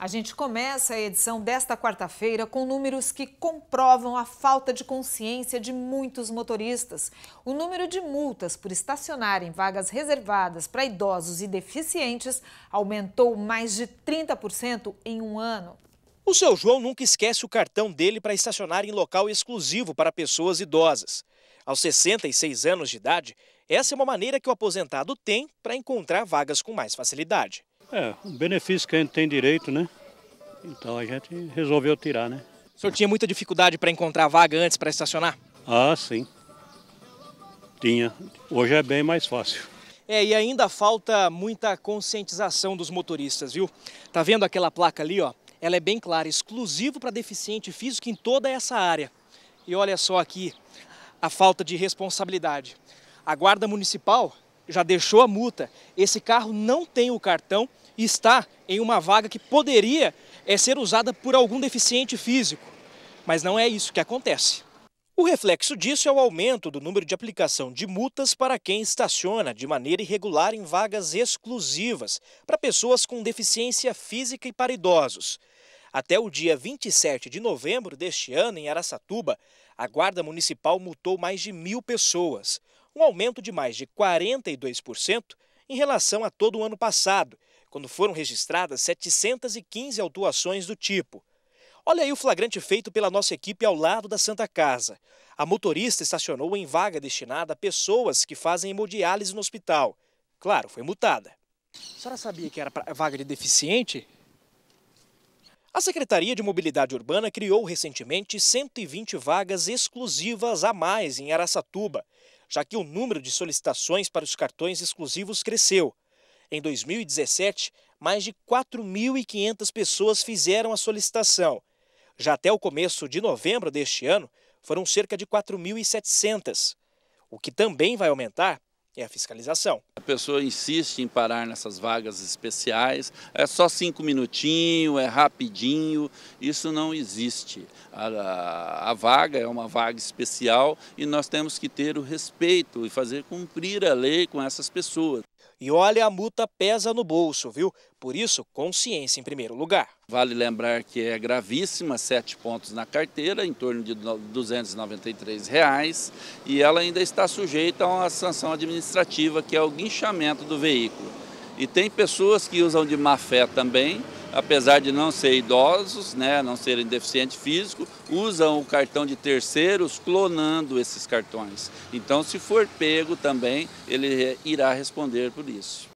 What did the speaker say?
A gente começa a edição desta quarta-feira com números que comprovam a falta de consciência de muitos motoristas. O número de multas por estacionar em vagas reservadas para idosos e deficientes aumentou mais de 30% em um ano. O seu João nunca esquece o cartão dele para estacionar em local exclusivo para pessoas idosas. Aos 66 anos de idade, essa é uma maneira que o aposentado tem para encontrar vagas com mais facilidade. É, um benefício que a gente tem direito, né? Então a gente resolveu tirar, né? O senhor tinha muita dificuldade para encontrar vaga antes para estacionar? Ah, sim. Tinha. Hoje é bem mais fácil. É, e ainda falta muita conscientização dos motoristas, viu? Tá vendo aquela placa ali, ó? Ela é bem clara, exclusivo para deficiente físico em toda essa área. E olha só aqui a falta de responsabilidade. A Guarda Municipal já deixou a multa. Esse carro não tem o cartão e está em uma vaga que poderia é, ser usada por algum deficiente físico. Mas não é isso que acontece. O reflexo disso é o aumento do número de aplicação de multas para quem estaciona de maneira irregular em vagas exclusivas para pessoas com deficiência física e para idosos. Até o dia 27 de novembro deste ano, em Araçatuba, a Guarda Municipal multou mais de mil pessoas um aumento de mais de 42% em relação a todo o ano passado, quando foram registradas 715 autuações do tipo. Olha aí o flagrante feito pela nossa equipe ao lado da Santa Casa. A motorista estacionou em vaga destinada a pessoas que fazem hemodiálise no hospital. Claro, foi multada. A senhora sabia que era vaga de deficiente? A Secretaria de Mobilidade Urbana criou recentemente 120 vagas exclusivas a mais em Araçatuba já que o número de solicitações para os cartões exclusivos cresceu. Em 2017, mais de 4.500 pessoas fizeram a solicitação. Já até o começo de novembro deste ano, foram cerca de 4.700. O que também vai aumentar é a fiscalização. A pessoa insiste em parar nessas vagas especiais, é só cinco minutinhos, é rapidinho, isso não existe. A, a, a, vaga é uma vaga especial e nós temos que ter o respeito e fazer cumprir a lei com essas pessoas. E olha, a multa pesa no bolso, viu? Por isso, consciência em primeiro lugar. Vale lembrar que é gravíssima, sete pontos na carteira, em torno de R$ 293, reais, e ela ainda está sujeita a uma sanção administrativa, que é o guinchamento do veículo. E tem pessoas que usam de má fé também, apesar de não ser idosos, né, não serem deficientes físicos, usam o cartão de terceiros clonando esses cartões. Então, se for pego também, ele irá responder por isso.